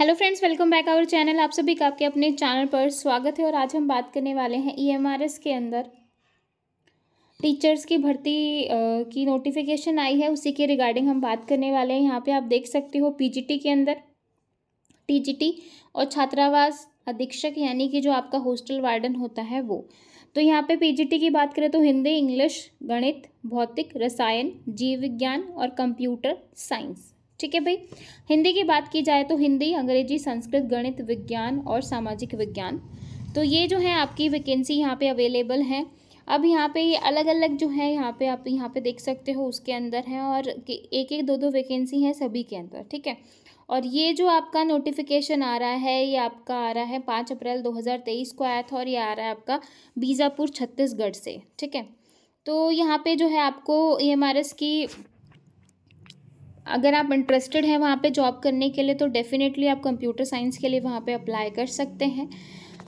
hello friends welcome back our channel आप सभी का आपके अपने चैनल पर स्वागत है और आज हम बात करने वाले हैं ईएमआरएस e के अंदर टीचर्स की भर्ती की नोटिफिकेशन आई है उसी के रिगार्डिंग हम बात करने वाले हैं यहाँ पे आप देख सकते हो पीजीटी के अंदर टीजीटी और छात्रावास अधीक्षक यानी कि जो आपका हॉस्टल वार्डन होता है वो तो यहाँ पे पीजीटी की बात करें तो हिंदी इंग्लिश गणित भौतिक रसायन जीव विज्ञान और कंप्यूटर साइंस ठीक है भाई हिंदी की बात की जाए तो हिंदी अंग्रेजी संस्कृत गणित विज्ञान और सामाजिक विज्ञान तो ये जो है आपकी वैकेंसी यहाँ पे अवेलेबल है अब यहाँ पे ये अलग अलग जो है यहाँ पे आप यहाँ पे देख सकते हो उसके अंदर है और एक एक दो दो वैकेंसी है सभी के अंदर ठीक है और ये जो आपका नोटिफिकेशन आ रहा है ये आपका आ रहा है पाँच अप्रैल 2023 को आया था और ये आ रहा है आपका बीजापुर छत्तीसगढ़ से ठीक है तो यहाँ पे जो है आपको ई की अगर आप इंटरेस्टेड हैं वहाँ पे जॉब करने के लिए तो डेफ़िनेटली आप कंप्यूटर साइंस के लिए वहाँ पे अप्लाई कर सकते हैं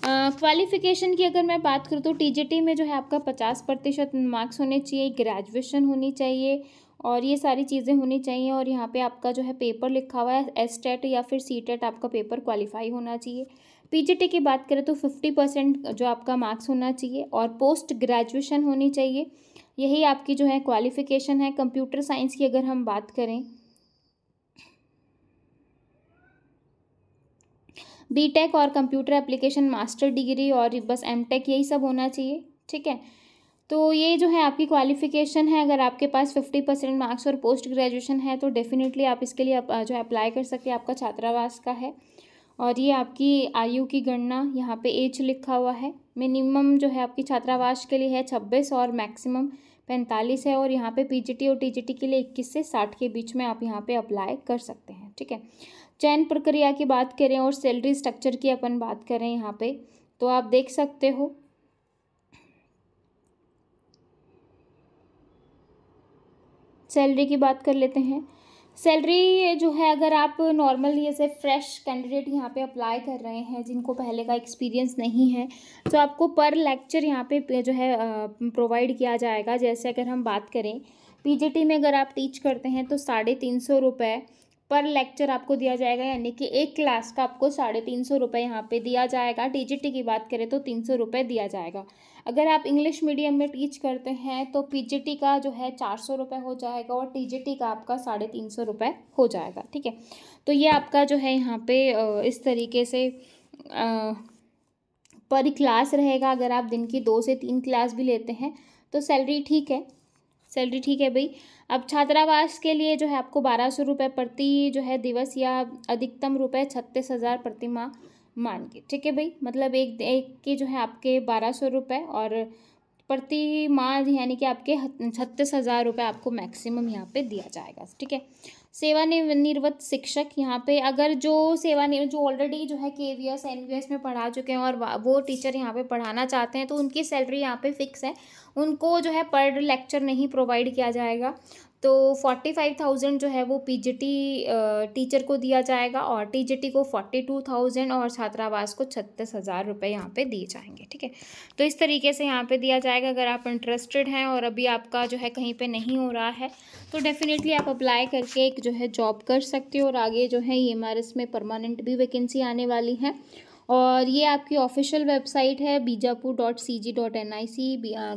क्वालिफ़िकेशन uh, की अगर मैं बात करूँ तो टीजीटी में जो है आपका पचास प्रतिशत मार्क्स होने चाहिए ग्रेजुएशन होनी चाहिए और ये सारी चीज़ें होनी चाहिए और यहाँ पे आपका जो है पेपर लिखा हुआ है एस टेट e या फिर सी टेट e आपका पेपर क्वालिफाई होना चाहिए पीजीटी की बात करें तो फिफ्टी परसेंट जो आपका मार्क्स होना चाहिए और पोस्ट ग्रेजुएशन होनी चाहिए यही आपकी जो है क्वालिफ़िकेशन है कंप्यूटर साइंस की अगर हम बात करें बीटेक और कंप्यूटर एप्लीकेशन मास्टर डिग्री और बस एमटेक यही सब होना चाहिए ठीक है तो ये जो है आपकी क्वालिफिकेशन है अगर आपके पास फिफ्टी परसेंट मार्क्स और पोस्ट ग्रेजुएशन है तो डेफिनेटली आप इसके लिए आप जो है अप्लाई कर सकते हैं आपका छात्रावास का है और ये आपकी आयु की गणना यहाँ पे एज लिखा हुआ है मिनिमम जो है आपकी छात्रावास के लिए है छब्बीस और मैक्सिमम पैंतालीस है और यहाँ पे पीजीटी और टीजीटी के लिए इक्कीस से साठ के बीच में आप यहाँ पे अप्लाई कर सकते हैं ठीक है चयन प्रक्रिया की बात करें और सैलरी स्ट्रक्चर की अपन बात करें यहाँ पे तो आप देख सकते हो सैलरी की बात कर लेते हैं सैलरी जो है अगर आप नॉर्मली जैसे फ्रेश कैंडिडेट यहाँ पे अप्लाई कर रहे हैं जिनको पहले का एक्सपीरियंस नहीं है तो आपको पर लेक्चर यहाँ पे जो है प्रोवाइड किया जाएगा जैसे अगर हम बात करें पीजीटी में अगर आप टीच करते हैं तो साढ़े तीन सौ रुपये पर लेक्चर आपको दिया जाएगा यानी कि एक क्लास का आपको साढ़े तीन सौ रुपये यहाँ पर दिया जाएगा टी की बात करें तो तीन सौ रुपये दिया जाएगा अगर आप इंग्लिश मीडियम में टीच करते हैं तो पीजीटी का जो है चार सौ रुपये हो जाएगा और टीजीटी का आपका साढ़े तीन सौ रुपये हो जाएगा ठीक है तो ये आपका जो है यहाँ पे इस तरीके से पर क्लास रहेगा अगर आप दिन की दो से तीन क्लास भी लेते हैं तो सैलरी ठीक है सैलरी ठीक है भाई अब छात्रावास के लिए जो है आपको बारह सौ रुपये प्रति जो है दिवस या अधिकतम रुपये छत्तीस हज़ार प्रति माह मान के ठीक है भाई मतलब एक एक के जो है आपके बारह सौ रुपये और प्रति माह यानी कि आपके छत्तीस हज़ार रुपये आपको मैक्सिमम यहाँ पे दिया जाएगा ठीक है सेवानिवृत्त शिक्षक यहाँ पे अगर जो सेवा जो ऑलरेडी जो है K V S N V S में पढ़ा चुके हैं और वो टीचर यहाँ पे पढ़ाना चाहते हैं तो उनकी सैलरी यहाँ पे फिक्स है उनको जो है पर लेक्चर नहीं प्रोवाइड किया जाएगा तो फोर्टी फाइव थाउजेंड जो है वो पीजीटी टीचर को दिया जाएगा और टीजीटी को फोर्टी टू थाउजेंड और छात्रावास को छत्तीस हज़ार रुपये यहाँ पर दिए जाएंगे ठीक है तो इस तरीके से यहाँ पे दिया जाएगा अगर आप इंटरेस्टेड हैं और अभी आपका जो है कहीं पे नहीं हो रहा है तो डेफ़िनेटली आप अप्लाई करके एक जो है जॉब कर सकते हो और आगे जो है ई e में परमानेंट भी वैकेंसी आने वाली है और ये आपकी ऑफिशियल वेबसाइट है Bijapur dot C G dot N I C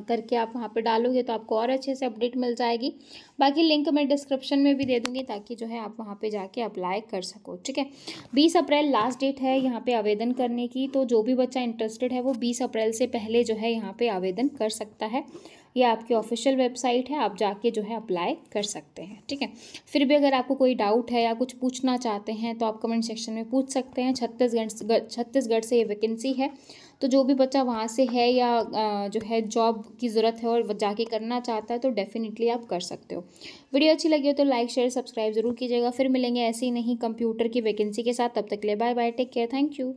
करके आप वहाँ पे डालोगे तो आपको और अच्छे से अपडेट मिल जाएगी बाकी लिंक मैं डिस्क्रिप्शन में भी दे दूँगी ताकि जो है आप वहाँ पे जाके अप्लाई कर सको ठीक है बीस अप्रैल लास्ट डेट है यहाँ पे आवेदन करने की तो जो भी बच्चा इंटरेस्टेड है वो बीस अप्रैल से पहले जो है यहाँ पर आवेदन कर सकता है ये आपकी ऑफिशियल वेबसाइट है आप जाके जो है अप्लाई कर सकते हैं ठीक है फिर भी अगर आपको कोई डाउट है या कुछ पूछना चाहते हैं तो आप कमेंट सेक्शन में पूछ सकते हैं छत्तीसगढ़ छत्तीसगढ़ से ये वैकेंसी है तो जो भी बच्चा वहाँ से है या जो है जॉब की ज़रूरत है और जाके करना चाहता है तो डेफिनेटली आप कर सकते हो वीडियो अच्छी लगी हो तो लाइक शेयर सब्सक्राइब ज़रूर कीजिएगा फिर मिलेंगे ऐसे ही नहीं कंप्यूटर की वैकेंसी के साथ तब तक ले bye bye take care thank you